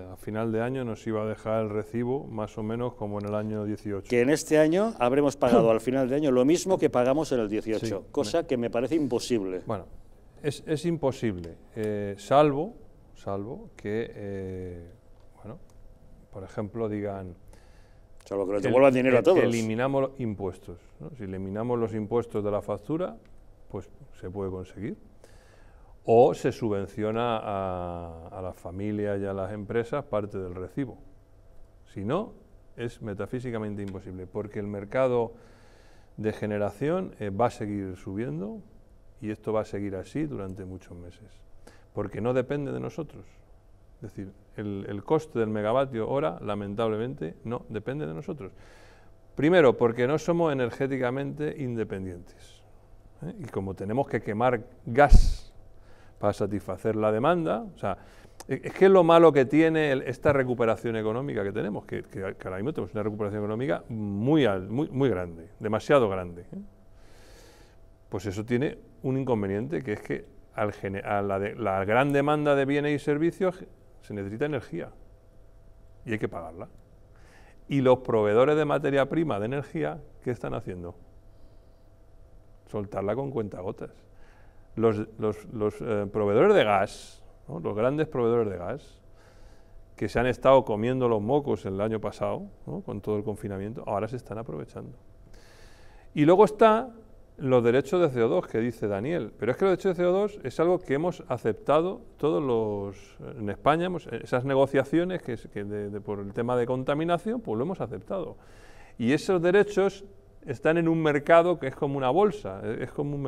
A final de año nos iba a dejar el recibo más o menos como en el año 18. Que en este año habremos pagado al final de año lo mismo que pagamos en el 18, cosa que me parece imposible. Bueno, es, imposible, eh, salvo, salvo que, eh, bueno, por ejemplo, digan... Salvo que Eliminamos impuestos. Si eliminamos los impuestos de la factura, pues se puede conseguir o se subvenciona a, a las familias y a las empresas parte del recibo. Si no, es metafísicamente imposible, porque el mercado de generación eh, va a seguir subiendo y esto va a seguir así durante muchos meses, porque no depende de nosotros. Es decir, el, el coste del megavatio hora, lamentablemente, no depende de nosotros. Primero, porque no somos energéticamente independientes. ¿eh? Y como tenemos que quemar gas para satisfacer la demanda. O sea, e-, es que es lo malo que tiene esta recuperación económica que tenemos, que, ahora mismo tenemos una recuperación económica muy, muy, muy grande, demasiado grande. ¿eh? Pues eso tiene un inconveniente, que es que al a la, la gran demanda de bienes y servicios se necesita energía y hay que pagarla. Y los proveedores de materia prima de energía, ¿qué están haciendo? Soltarla con cuentagotas los, eh, proveedores de gas, los grandes proveedores de gas, que se han estado comiendo los mocos el año pasado, con todo el confinamiento, ahora se están aprovechando. Y luego está los derechos de CO2 que dice Daniel, pero es que los derechos de CO2 es algo que hemos aceptado todos los en España, eh, esas negociaciones que, por el tema de contaminación, pues lo hemos aceptado. Y esos derechos están en un mercado que es como una bolsa, eh, es, como un